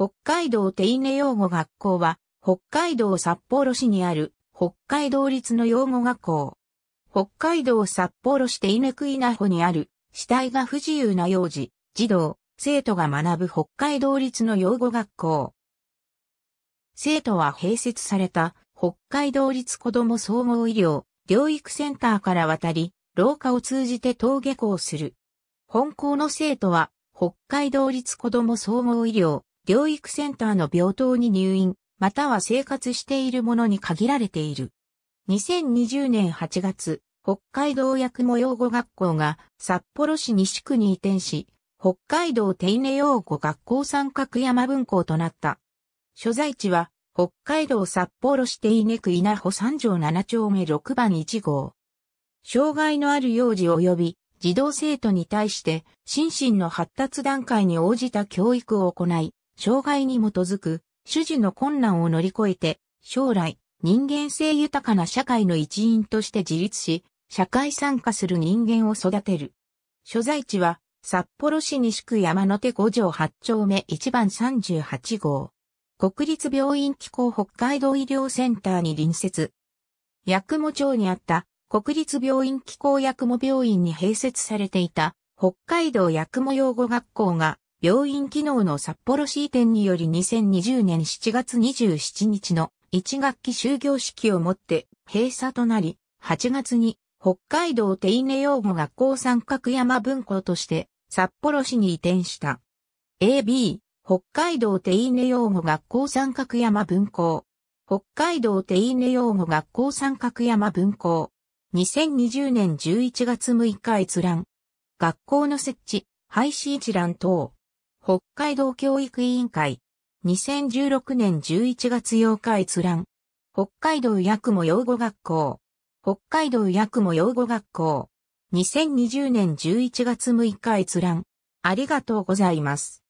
北海道手稲養護学校は、北海道札幌市にある、北海道立の養護学校。北海道札幌市手稲区稲穂にある、死体が不自由な幼児、児童、生徒が学ぶ北海道立の養護学校。生徒は併設された、北海道立子ども総合医療、療育センターから渡り、廊下を通じて登下校する。本校の生徒は、北海道立子ども総合医療、療育センターの病棟に入院、または生活しているものに限られている。2020年8月、北海道薬務養護学校が札幌市西区に移転し、北海道手稲養護学校三角山分校となった。所在地は北海道札幌市手稲区稲穂三条七丁目六番一号。障害のある幼児及び児童生徒に対して心身の発達段階に応じた教育を行い、障害に基づく、主事の困難を乗り越えて、将来、人間性豊かな社会の一員として自立し、社会参加する人間を育てる。所在地は、札幌市西区山手五条八丁目1番38号。国立病院機構北海道医療センターに隣接。八雲町にあった国立病院機構八雲病院に併設されていた北海道八雲養護学校が病院機能の札幌市移転により2020年7月27日の1学期終業式をもって閉鎖となり、8月に北海道手稲養護学校三角山分校として札幌市に移転した。AB、北海道手稲養護学校三角山分校。北海道手稲養護学校三角山分校。2020年11月6日閲覧。学校の設置、廃止一覧等。北海道教育委員会。2016年11月8日閲覧。北海道八雲養護学校。北海道八雲養護学校。2020年11月6日閲覧。ありがとうございます。